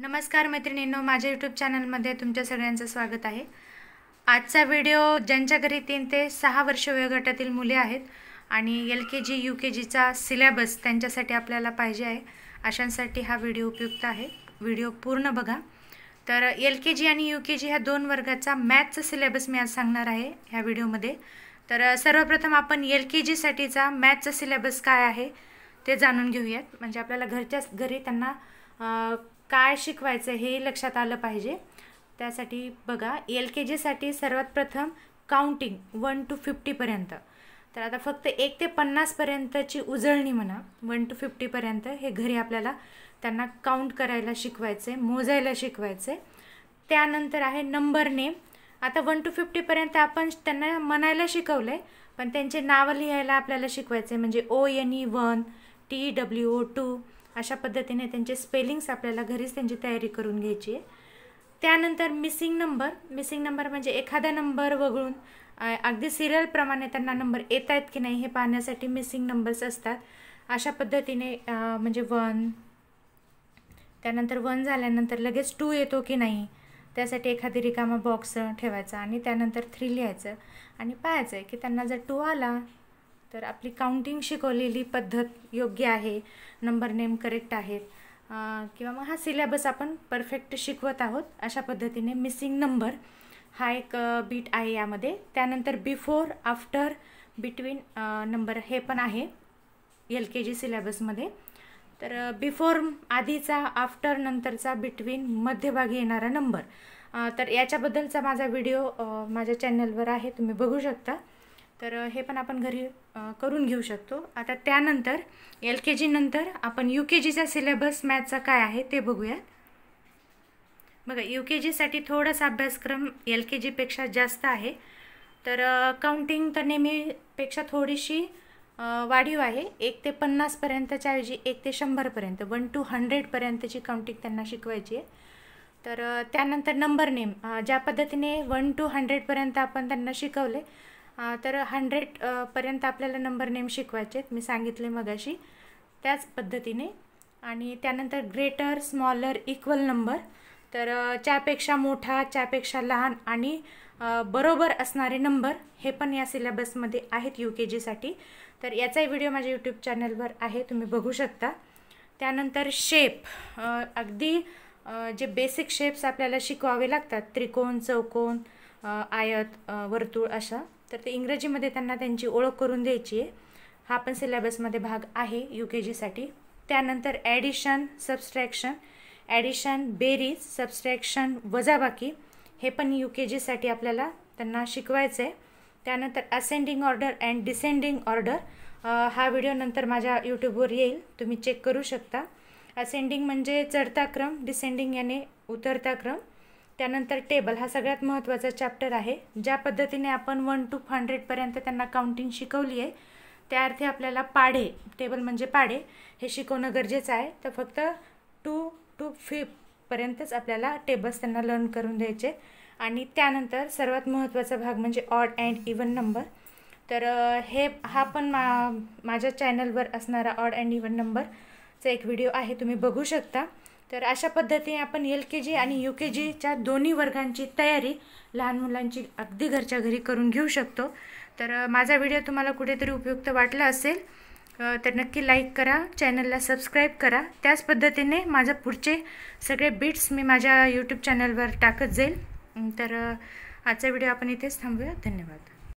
नमस्कार मैत्रिणींनो माझ्या यूट्यूब चॅनलमध्ये तुमच्या सगळ्यांचं स्वागत आहे आजचा व्हिडिओ ज्यांच्या घरी तीन ते सहा वर्ष वयोगटातील मुले आहेत आणि एल के जी यू के जीचा सिलेबस त्यांच्यासाठी आपल्याला पाहिजे आहे अशांसाठी हा व्हिडिओ उपयुक्त आहे व्हिडिओ पूर्ण बघा तर एल के जी आणि यू के जी ह्या दोन वर्गाचा मॅथचा सिलेबस मी आज सांगणार आहे ह्या व्हिडिओमध्ये तर सर्वप्रथम आपण एल के जीसाठीचा मॅथचा सिलेबस काय आहे ते जाणून घेऊयात म्हणजे आपल्याला घरच्याच घरी त्यांना काय शिकवायचं हे लक्षात आलं पाहिजे त्यासाठी बघा एल के जीसाठी सर्वात प्रथम काउंटिंग वन टू फिफ्टीपर्यंत तर आता फक्त एक ते पन्नासपर्यंतची उजळणी म्हणा वन टू फिफ्टीपर्यंत हे घरी आपल्याला त्यांना काउंट करायला शिकवायचे मोजायला शिकवायचे त्यानंतर आहे नंबर नेम आता वन टू फिफ्टीपर्यंत आपण त्यांना म्हणायला शिकवलं आहे पण त्यांचे नावं लिहायला आपल्याला शिकवायचे म्हणजे O N E one T W O two अशा पद्धतीने त्यांचे स्पेलिंग्स आपल्याला घरीच त्यांची तयारी करून घ्यायची आहे त्यानंतर मिसिंग नंबर मिसिंग नंबर म्हणजे एखादा नंबर वगळून अगदी सिरियलप्रमाणे त्यांना नंबर येत आहेत की नाही हे पाहण्यासाठी मिसिंग नंबर्स असतात अशा पद्धतीने म्हणजे वन त्यानंतर वन झाल्यानंतर लगेच टू येतो की नाही त्यासाठी एखादी रिकामा बॉक्स ठेवायचा आणि त्यानंतर थ्री लिहायचं आणि पाहायचं आहे की त्यांना जर टू आला तर आपली काउंटिंग शिकवलेली पद्धत योग्य आहे नंबर नेम करेक्ट आहेत किंवा मग हा सिलेबस आपण परफेक्ट शिकवत आहोत अशा पद्धतीने मिसिंग नंबर हा एक बीट आहे यामध्ये त्यानंतर बिफोर आफ्टर बिटवीन नंबर हे पण आहे एल के जी सिलेबसमध्ये तर बिफोर आधीचा आफ्टर नंतरचा बिटवीन मध्यभागी येणारा नंबर तर याच्याबद्दलचा माझा व्हिडिओ माझ्या चॅनलवर आहे तुम्ही बघू शकता तर हे पण आपण घरी करून घेऊ शकतो आता त्यानंतर एल के नंतर आपण यू के जीचा सिलेबस मॅथचा काय आहे ते बघूया बघा यू के जीसाठी थोडासा अभ्यासक्रम एल के जीपेक्षा जास्त आहे तर काउंटिंग तर नेहमीपेक्षा थोडीशी वाढीव आहे एक ते पन्नासपर्यंतच्या ऐवजी एक ते शंभरपर्यंत वन टू हंड्रेडपर्यंतची काउंटिंग त्यांना शिकवायची आहे तर त्यानंतर नंबर नेम ज्या पद्धतीने वन टू हंड्रेडपर्यंत आपण त्यांना शिकवले तर हंड्रेड पर्यंत आपल्याला नंबर नेम शिकवायचे मी सांगितले मगाशी त्याच पद्धतीने आणि त्यानंतर ग्रेटर स्मॉलर इक्वल नंबर तर च्यापेक्षा मोठा च्यापेक्षा लहान आणि बरोबर असणारे नंबर हे पण या सिलेबसमध्ये आहेत यू के जीसाठी तर याचाही व्हिडिओ माझ्या यूट्यूब चॅनलवर आहे तुम्ही बघू शकता त्यानंतर शेप अगदी जे बेसिक शेप्स आपल्याला शिकवावे लागतात त्रिकोण चौकोन आयत वर्तुळ अशा तर ते इंग्रजीमध्ये त्यांना त्यांची ओळख करून द्यायची आहे हा पण सिलेबसमध्ये भाग आहे यू के जीसाठी त्यानंतर ॲडिशन सबस्ट्रॅक्शन ॲडिशन बेरीज सबस्ट्रॅक्शन वजाबाकी हे पण यू के जीसाठी आपल्याला त्यांना शिकवायचं आहे त्यानंतर ascending order and descending order हा व्हिडिओ नंतर माझ्या यूट्यूबवर येईल तुम्ही चेक करू शकता असेंडिंग म्हणजे चढता क्रम डिसेंडिंग याने उतरता क्रम त्यानंतर टेबल हा सगळ्यात महत्त्वाचा चॅप्टर आहे ज्या पद्धतीने आपण वन टू हंड्रेडपर्यंत त्यांना काउंटिंग शिकवली आहे त्या अर्थी आपल्याला पाढे टेबल म्हणजे पाढे हे शिकवणं गरजेचं आहे तर फक्त टू टू फिफ्थपर्यंतच आपल्याला टेबल्स त्यांना लर्न करून द्यायचे आणि त्यानंतर सर्वात महत्त्वाचा भाग म्हणजे ऑड अँड इवन नंबर तर हे हा पण मा माझ्या चॅनलवर असणारा ऑड अँड इव्हन नंबर चा एक व्हिडिओ आहे तुम्ही बघू शकता तर अशा पद्धतीने आपण एल के जी आणि यू के जीच्या दोन्ही वर्गांची तयारी लहान मुलांची अगदी घरच्या घरी करून घेऊ शकतो तर माझा व्हिडिओ तुम्हाला कुठेतरी उपयुक्त वाटला असेल तर नक्की लाईक करा चॅनलला सबस्क्राईब करा त्याच पद्धतीने माझं पुढचे सगळे बिट्स मी माझ्या यूट्यूब चॅनलवर टाकत जाईल तर आजचा व्हिडिओ आपण इथेच थांबूया धन्यवाद